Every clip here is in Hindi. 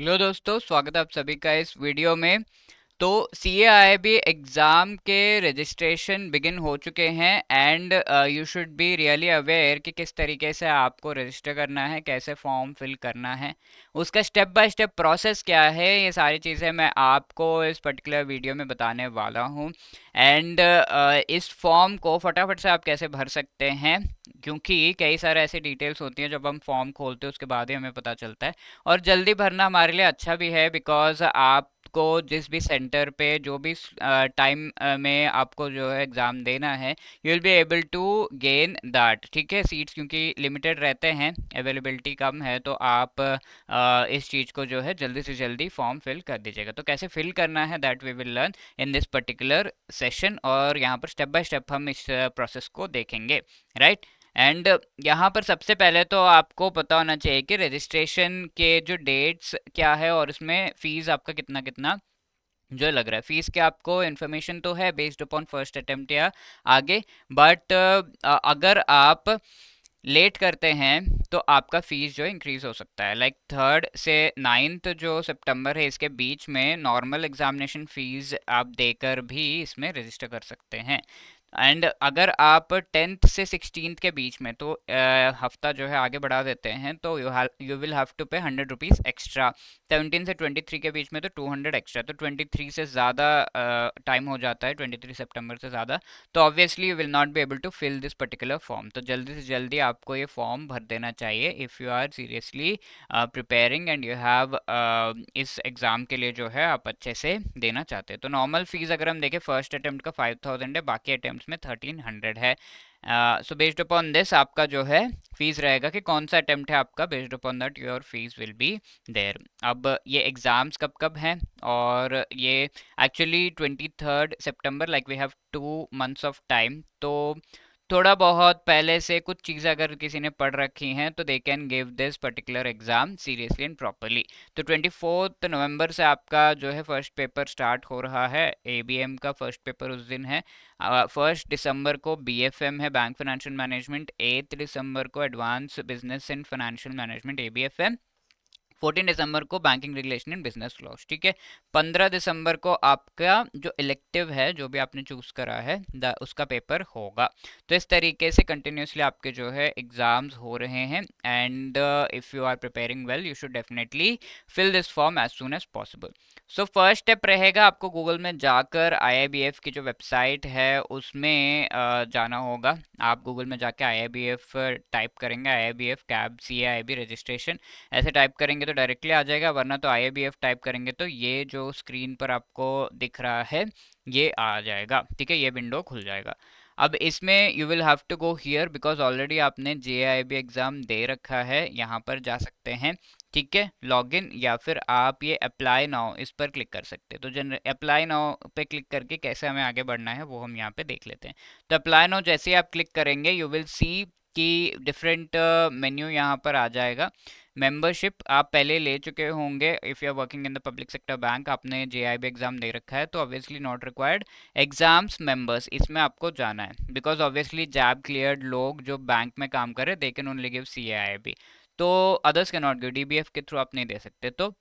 हेलो दोस्तों स्वागत है आप सभी का इस वीडियो में तो सी ए बी एग्ज़ाम के रजिस्ट्रेशन बिगिन हो चुके हैं and you should be really aware कि किस तरीके से आपको रजिस्टर करना है कैसे फॉर्म फिल करना है उसका स्टेप बाय स्टेप प्रोसेस क्या है ये सारी चीज़ें मैं आपको इस पर्टिकुलर वीडियो में बताने वाला हूँ एंड uh, इस फॉर्म को फटाफट से आप कैसे भर सकते हैं क्योंकि कई सारे ऐसे डिटेल्स होती हैं जब हम फॉर्म खोलते हैं उसके बाद ही हमें पता चलता है और जल्दी भरना हमारे लिए अच्छा भी है बिकॉज आप को जिस भी सेंटर पे जो भी टाइम में आपको जो है एग्ज़ाम देना है you will be able to gain that ठीक है सीट्स क्योंकि लिमिटेड रहते हैं अवेलेबिलिटी कम है तो आप इस चीज़ को जो है जल्दी से जल्दी फॉर्म फिल कर दीजिएगा तो कैसे फिल करना है that we will learn in this particular session और यहाँ पर स्टेप बाय स्टेप हम इस प्रोसेस को देखेंगे राइट right? एंड uh, यहाँ पर सबसे पहले तो आपको पता होना चाहिए कि रजिस्ट्रेशन के जो डेट्स क्या है और उसमें फ़ीस आपका कितना कितना जो लग रहा है फीस के आपको इन्फॉर्मेशन तो है बेस्ड अपॉन फर्स्ट अटेम्प्ट या आगे बट uh, अगर आप लेट करते हैं तो आपका फ़ीस जो इंक्रीज़ हो सकता है लाइक like थर्ड से नाइन्थ जो सितंबर है इसके बीच में नॉर्मल एग्जामिनेशन फ़ीस आप देकर भी इसमें रजिस्टर कर सकते हैं एंड अगर आप टेंथ से सिक्सटीन के बीच में तो आ, हफ्ता जो है आगे बढ़ा देते हैं तो you you will have to pay hundred rupees extra seventeen से ट्वेंटी थ्री के बीच में तो टू हंड्रेड एक्स्ट्रा तो ट्वेंटी थ्री से ज़्यादा टाइम हो जाता है ट्वेंटी थ्री सेप्टेम्बर से ज़्यादा तो obviously you will not be able to fill this particular form तो जल्दी से जल्दी आपको ये फॉर्म भर देना चाहिए if you are seriously preparing and you have इस एग्ज़ाम के लिए जो है आप अच्छे से देना चाहते हैं तो नॉर्मल फीस अगर हम देखें फर्स्ट अटैम्प्ट का फाइव थाउजेंड है बाकी अटैम्प्ट एग्जाम्स में थर्टीन हंड्रेड है सो बेस्ड अपॉन दिस आपका जो है फीस रहेगा कि कौन सा अटैम्प्ट है आपका based upon that your fees will be there अब ये एग्ज़ाम्स कब कब हैं और ये actually twenty third September like we have two months of time तो थोड़ा बहुत पहले से कुछ चीज़ें अगर किसी ने पढ़ रखी हैं तो they can give this particular exam seriously and properly तो ट्वेंटी फोर्थ नवंबर से आपका जो है फर्स्ट पेपर स्टार्ट हो रहा है ए बी एम का फर्स्ट पेपर उस दिन है फर्स्ट दिसंबर को बी एफ एम है बैंक फाइनेंशियल मैनेजमेंट एथ दिसंबर को advance business and financial management A B F M fourteen दिसंबर को banking regulation and business laws ठीक है पंद्रह दिसंबर को आपका जो इलेक्टिव है जो भी आपने चूज करा है द, उसका पेपर होगा तो इस तरीके से कंटिन्यूसली आपके जो है एग्जाम्स हो रहे हैं and if you are preparing well you should definitely fill this form as soon as possible so first step रहेगा आपको गूगल में जाकर आई की जो वेबसाइट है उसमें uh, जाना होगा आप गूगल में जाके आई टाइप uh, करेंगे I cab C I registration ऐसे टाइप करेंगे तो तो डायरेक्टली आ जाएगा वरना तो आई टाइप करेंगे तो ये जो स्क्रीन पर आपको दिख रहा है ये आ जाएगा ठीक है ये विंडो खुल जाएगा अब इसमें you will have to go here because already आपने जे एग्ज़ाम दे रखा है यहाँ पर जा सकते हैं ठीक है लॉगिन या फिर आप ये अप्लाई नाउ इस पर क्लिक कर सकते हैं तो जनर अप्लाई नाउ पे क्लिक करके कैसे हमें आगे बढ़ना है वो हम यहाँ पे देख लेते हैं तो अप्लाई नाउ जैसे ही आप क्लिक करेंगे यू विल सी कि डिफरेंट मेन्यू यहाँ पर आ जाएगा मेंबरशिप आप पहले ले चुके होंगे if you are working in the public sector bank आपने जे आई बी एग्ज़ाम दे रखा है तो obviously not required exams members इसमें आपको जाना है बिकॉज ऑब्वियसली जैब क्लियर्ड लोग जो बैंक में काम करें they can only give C A I तो अदर्स के not give D B F के थ्रू आप नहीं दे सकते तो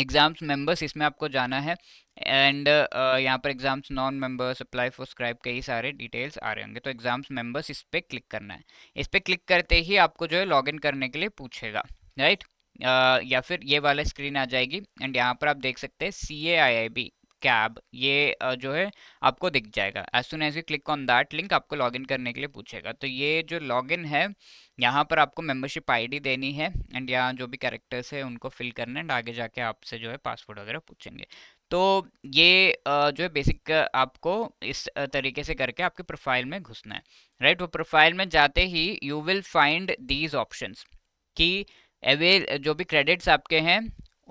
एग्ज़ाम्स मेंबर्स इसमें आपको जाना है एंड uh, यहाँ पर exams non members apply for scribe कई सारे डिटेल्स आ रहे होंगे तो एग्ज़ाम्स मेंबर्स इस पर क्लिक करना है इस पर क्लिक करते ही आपको जो है लॉगिन करने के लिए पूछेगा राइट right? या फिर ये वाला स्क्रीन आ जाएगी एंड यहाँ पर आप देख सकते हैं सी A I I B cab ये जो है आपको दिख जाएगा as soon as you click on that link आपको लॉगिन करने के लिए पूछेगा तो ये जो लॉगिन है यहाँ पर आपको मेंबरशिप आईडी देनी है एंड यहाँ जो भी कैरेक्टर्स है उनको फिल करना एंड आगे जाके आपसे जो है पासवर्ड वगैरह पूछेंगे तो ये जो है बेसिक आपको इस तरीके से करके आपके प्रोफाइल में घुसना है राइट वो प्रोफाइल में जाते ही you will find these option कि अवेल जो भी क्रेडिट्स आपके हैं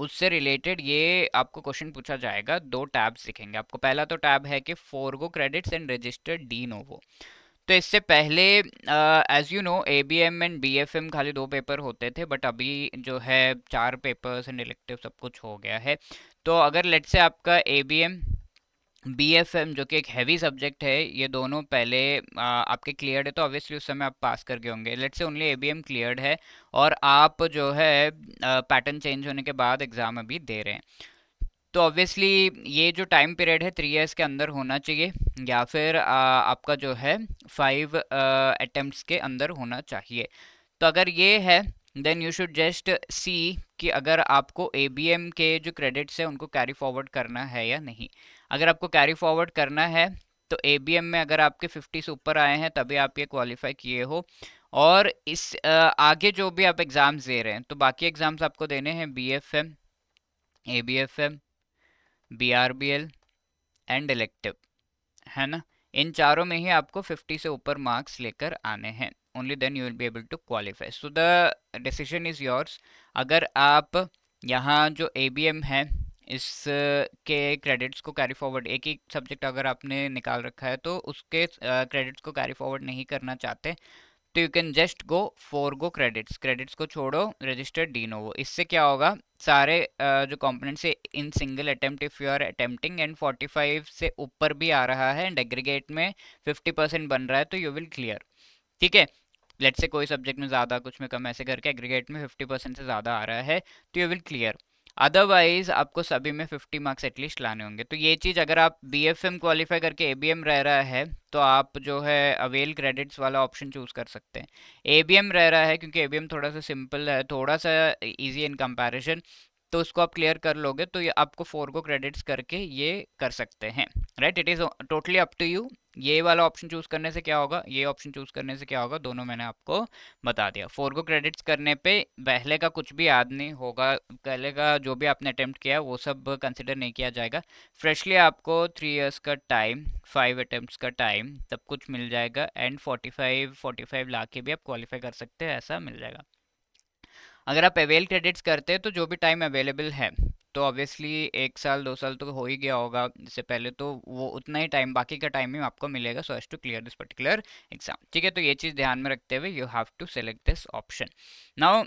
उससे रिलेटेड ये आपको क्वेश्चन पूछा जाएगा दो टैब्स दिखेंगे आपको पहला तो टैब है कि forgo credits and registered de novo तो इससे पहले as you know A B M and B F M खाली दो पेपर होते थे बट अभी जो है चार पेपर्स एंड इलेक्टिव सब कुछ हो गया है तो अगर लेट से आपका A B M B F M जो कि एक हैवी सब्जेक्ट है ये दोनों पहले आ, आपके क्लियर्ड है तो ऑब्वियसली उस समय आप पास करके होंगे लेट से only A B M cleared है और आप जो है पैटर्न चेंज होने के बाद एग्ज़ाम अभी दे रहे हैं तो ऑब्वियसली ये जो टाइम पीरियड है थ्री ईयर्स के अंदर होना चाहिए या फिर आ, आपका जो है फाइव अटैम्प्ट के अंदर होना चाहिए तो अगर ये है then you should just see कि अगर आपको ए बी एम के जो क्रेडिट्स हैं उनको कैरी फॉरवर्ड करना है या नहीं अगर आपको कैरी फॉरवर्ड करना है तो ए में अगर आपके फिफ्टी से ऊपर आए हैं तभी आप ये क्वालिफाई किए हो और इस आगे जो भी आप एग्ज़ाम्स दे रहे हैं तो बाकी एग्ज़ाम्स आपको देने हैं B F M A B F M B R B L and elective है ना इन चारों में ही आपको 50 से ऊपर मार्क्स लेकर आने हैं only then you will be able to qualify so the decision is yours अगर आप यहाँ जो ए बी एम है इस के क्रेडिट्स को कैरी फॉरवर्ड एक ही सब्जेक्ट अगर आपने निकाल रखा है तो उसके क्रेडिट्स को कैरी फॉरवर्ड नहीं करना चाहते तो you can just go for go credits credits को छोड़ो रजिस्टर डी नोवो इससे क्या होगा सारे जो कॉम्पोनेंट्स है in single attempt if you are attempting and 45 से ऊपर भी आ रहा है एंड एग्रीगेट में 50 परसेंट बन रहा है तो यू विल क्लियर ठीक है लेट से कोई सब्जेक्ट में ज़्यादा कुछ में कम ऐसे करके एग्रीगेट में 50 परसेंट से ज़्यादा आ रहा है तो यू विल क्लियर अदरवाइज आपको सभी में 50 मार्क्स एटलीस्ट लाने होंगे तो ये चीज़ अगर आप बी एफ एम क्वालिफाई करके ए बी एम रह रहा है तो आप जो है अवेल क्रेडिट्स वाला ऑप्शन चूज़ कर सकते हैं ए बी एम रह रहा है क्योंकि ए बी एम थोड़ा सा सिंपल है थोड़ा सा ईजी इन कंपेरिजन तो उसको आप क्लियर कर लोगे तो ये आपको फोर को क्रेडिट्स करके ये कर सकते हैं right it is totally up to you ये वाला ऑप्शन चूज करने से क्या होगा ये ऑप्शन चूज करने से क्या होगा दोनों मैंने आपको बता दिया फोर को क्रेडिट्स करने पे पहले का कुछ भी याद नहीं होगा पहले का जो भी आपने अटेम्प्ट किया वो सब कंसिडर नहीं किया जाएगा फ्रेशली आपको थ्री ईयर्स का टाइम फाइव अटैम्प्ट का टाइम सब कुछ मिल जाएगा and forty five forty five lakh के भी आप क्वालिफाई कर सकते हैं ऐसा मिल जाएगा अगर आप अवेल क्रेडिट्स करते हैं तो जो भी टाइम अवेलेबल है तो ऑब्वियसली एक साल दो साल तो हो ही गया होगा इससे पहले तो वो उतना ही टाइम बाकी का टाइम ही आपको मिलेगा so as to clear this particular exam ठीक है तो ये चीज़ ध्यान में रखते हुए you have to select this option now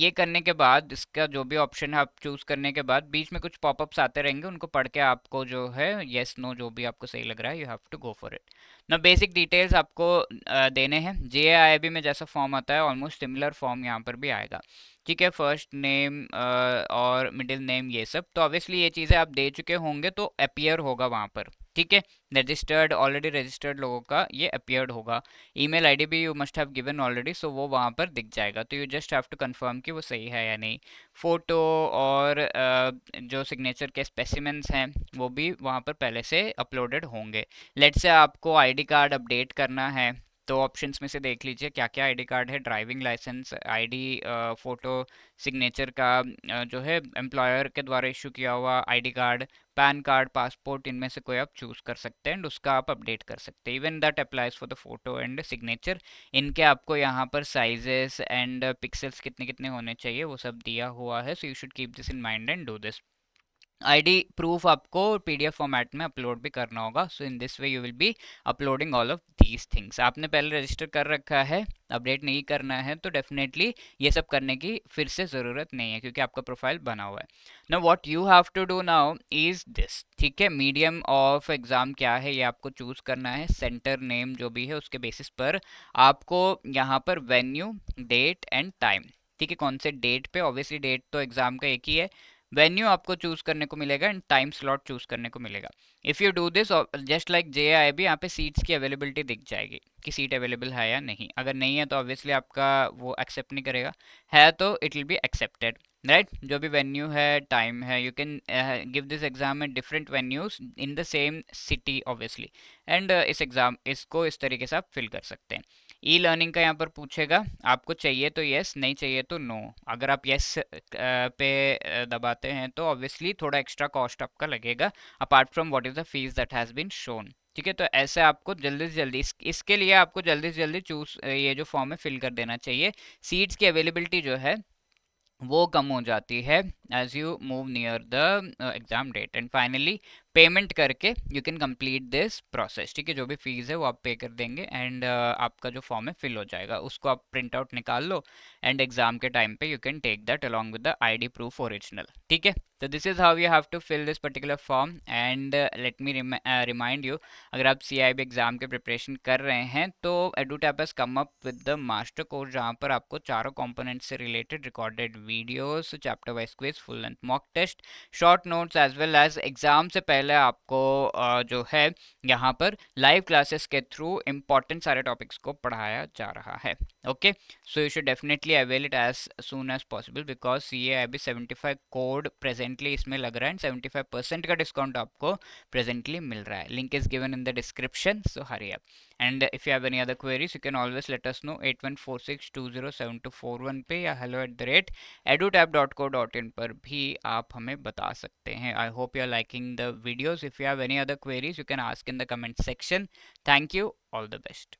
ये करने के बाद इसका जो भी ऑप्शन है आप चूज़ करने के बाद बीच में कुछ पॉपअप्स आते रहेंगे उनको पढ़ के आपको जो है येस yes, नो no, जो भी आपको सही लग रहा है you have to go for it ना बेसिक डिटेल्स आपको uh, देने हैं जे में जैसा फॉर्म आता है ऑलमोस्ट सिमिलर फॉर्म यहाँ पर भी आएगा ठीक है फर्स्ट नेम और मिडिल नेम ये सब तो ऑब्वियसली ये चीज़ें आप दे चुके होंगे तो अपियर होगा वहाँ पर ठीक है रजिस्टर्ड ऑलरेडी रजिस्टर्ड लोगों का ये अपियर्ड होगा ईमेल आईडी भी you must have given already so वो वहाँ पर दिख जाएगा तो you just have to confirm कि वो सही है या नहीं फ़ोटो और uh, जो सिग्नेचर के स्पेसिमेंट्स हैं वो भी वहाँ पर पहले से अपलोडेड होंगे लेट से आपको आईडी कार्ड अपडेट करना है तो ऑप्शंस में से देख लीजिए क्या क्या आईडी कार्ड है driving licence ID photo signature का जो है एम्प्लॉयर के द्वारा इशू किया हुआ ID card PAN card passport इनमें से कोई आप चूज़ कर सकते हैं एंड उसका आप अपडेट कर सकते हैं even that applies for the photo and signature इनके आपको यहाँ पर साइजेस एंड पिक्सल्स कितने कितने होने चाहिए वो सब दिया हुआ है so you should keep this in mind and do this ID proof आपको पीडीएफ फॉर्मेट में अपलोड भी करना होगा so in this way you will be uploading all of these things आपने पहले रजिस्टर कर रखा है अपडेट नहीं करना है तो डेफिनेटली ये सब करने की फिर से ज़रूरत नहीं है क्योंकि आपका प्रोफाइल बना हुआ है ना what you have to do now is this ठीक है मीडियम ऑफ एग्ज़ाम क्या है ये आपको चूज़ करना है सेंटर नेम जो भी है उसके बेसिस पर आपको यहाँ पर वेन्यू डेट एंड टाइम ठीक है कौन से डेट पे ऑब्वियसली डेट तो एग्ज़ाम का एक ही है वेन्यू आपको चूज करने को मिलेगा एंड टाइम स्लॉट चूज करने को मिलेगा if you do this just like J I भी यहाँ पे सीट्स की अवेलेबिलिटी दिख जाएगी कि सीट अवेलेबल है या नहीं अगर नहीं है तो ऑब्वियसली आपका वो एक्सेप्ट नहीं करेगा है तो it will be accepted right जो भी वेन्यू है टाइम है you can give this exam at different venues in the same city obviously and इस एग्ज़ाम इसको इस तरीके से आप फिल कर सकते हैं ई लर्निंग का यहाँ पर पूछेगा आपको चाहिए तो येस नहीं चाहिए तो नो अगर आप येस पे दबाते हैं तो ऑब्वियसली थोड़ा एक्स्ट्रा कॉस्ट आपका लगेगा apart from what is the fees that has been shown ठीक है तो ऐसे आपको जल्दी से जल्दी इस, इसके लिए आपको जल्दी से जल्दी चूज ये जो फॉर्म है फिल कर देना चाहिए सीट्स की अवेलेबिलिटी जो है वो कम हो जाती है as you move near the exam date and finally payment करके you can complete this process ठीक है जो भी फीस है वो आप पे कर देंगे एंड uh, आपका जो फॉर्म है फिल हो जाएगा उसको आप प्रिंट आउट निकाल लो एंड एग्जाम के टाइम पे you can take that along with the ID proof original ठीक है तो this is how you have to fill this particular form and let me remind you अगर आप सी एग्ज़ाम के प्रिपरेशन कर रहे हैं तो Edutap's come up with the master course जहाँ पर आपको चारों कॉम्पोनेंट से related recorded videos chapter wise quiz full length mock test short notes as well as exam से पहले पहले आपको जो है यहाँ पर लाइव क्लासेस के थ्रू इम्पॉर्टेंट सारे टॉपिक्स को पढ़ाया जा रहा है okay so you should definitely avail it as soon as possible because see ये अभी फाइव कोड प्रेजेंटली इसमें लग रहा है सेवेंटी फाइव परसेंट का डिस्काउंट आपको प्रेजेंटली मिल रहा है link is given in the description so hurry up and if you have any other queries you can always let us know at one four six two zero seven two four one पे या hello at the rate edutap dot co dot in पर भी आप हमें बता सकते हैं I hope you are liking the videos if you have any other queries you can ask in the comment section thank you all the best